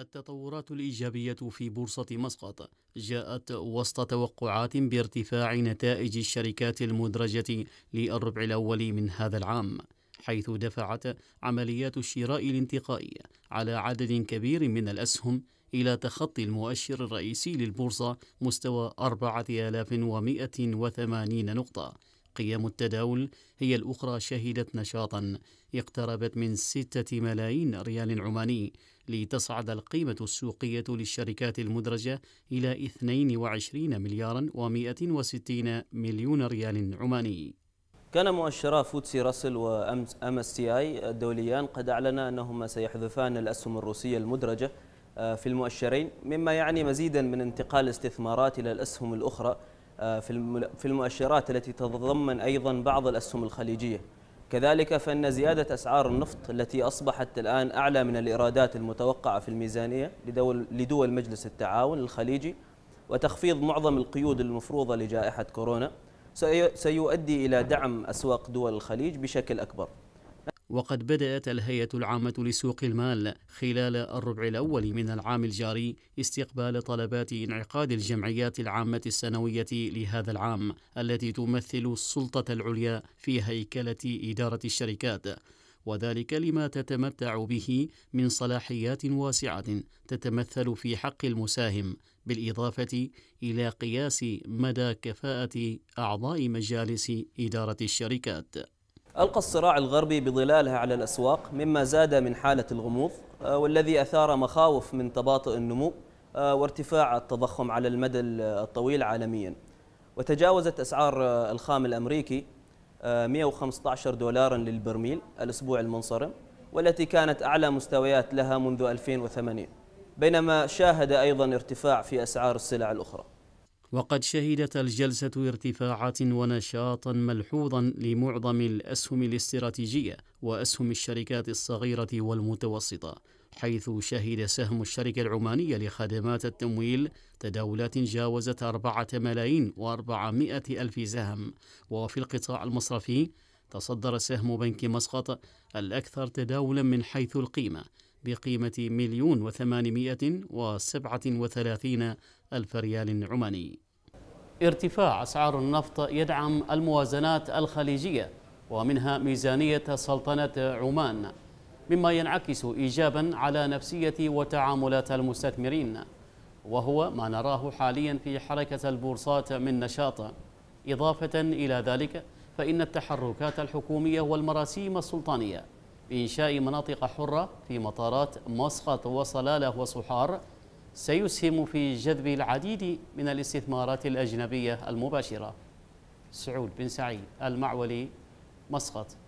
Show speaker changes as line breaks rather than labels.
التطورات الإيجابية في بورصة مسقط جاءت وسط توقعات بارتفاع نتائج الشركات المدرجة للربع الأول من هذا العام حيث دفعت عمليات الشراء الانتقائية على عدد كبير من الأسهم إلى تخطي المؤشر الرئيسي للبورصة مستوى 4180 نقطة قيم التداول هي الأخرى شهدت نشاطا اقتربت من ستة ملايين ريال عماني لتصعد القيمة السوقية للشركات المدرجة إلى 22 مليارا و160 مليون ريال عماني
كان مؤشرا فوتسي راسل وام اس تي اي الدوليان قد اعلنا انهما سيحذفان الاسهم الروسيه المدرجه آه، في المؤشرين مما يعني مزيدا من انتقال استثمارات الى الاسهم الاخرى آه، في المؤشرات التي تتضمن أيضا بعض الأسهم الخليجية كذلك فإن زيادة أسعار النفط التي أصبحت الآن أعلى من الإيرادات المتوقعة في الميزانية لدول, لدول مجلس التعاون الخليجي وتخفيض معظم القيود المفروضة لجائحة كورونا سيؤدي إلى دعم أسواق دول الخليج بشكل
أكبر وقد بدأت الهيئة العامة لسوق المال خلال الربع الأول من العام الجاري استقبال طلبات انعقاد الجمعيات العامة السنوية لهذا العام التي تمثل السلطة العليا في هيكلة إدارة الشركات وذلك لما تتمتع به من صلاحيات واسعة تتمثل في حق المساهم بالإضافة إلى قياس مدى كفاءة أعضاء مجالس إدارة الشركات
ألقى الصراع الغربي بظلالها على الأسواق مما زاد من حالة الغموض آه، والذي أثار مخاوف من تباطؤ النمو آه، وارتفاع التضخم على المدى الطويل عالميا وتجاوزت أسعار آه، الخام الأمريكي 115 دولارا للبرميل الأسبوع المنصرم والتي كانت أعلى مستويات لها منذ 2008 بينما شاهد أيضا ارتفاع في أسعار السلع الأخرى
وقد شهدت الجلسة ارتفاعات ونشاطا ملحوظا لمعظم الأسهم الاستراتيجية وأسهم الشركات الصغيرة والمتوسطة حيث شهد سهم الشركة العمانية لخدمات التمويل تداولات جاوزت أربعة ملايين وأربعمائة ألف سهم وفي القطاع المصرفي تصدر سهم بنك مسقط الأكثر تداولا من حيث القيمة بقيمة مليون وثمانمائة وسبعة وثلاثين ألف ريال عماني ارتفاع أسعار النفط يدعم الموازنات الخليجية ومنها ميزانية سلطنة عمان مما ينعكس إيجابا على نفسية وتعاملات المستثمرين وهو ما نراه حاليا في حركة البورصات من نشاط إضافة إلى ذلك فإن التحركات الحكومية والمراسيم السلطانية بإنشاء مناطق حرة في مطارات مسقط وصلالة وصحار سيسهم في جذب العديد من الاستثمارات الأجنبية المباشرة سعود بن سعيد المعولي مسقط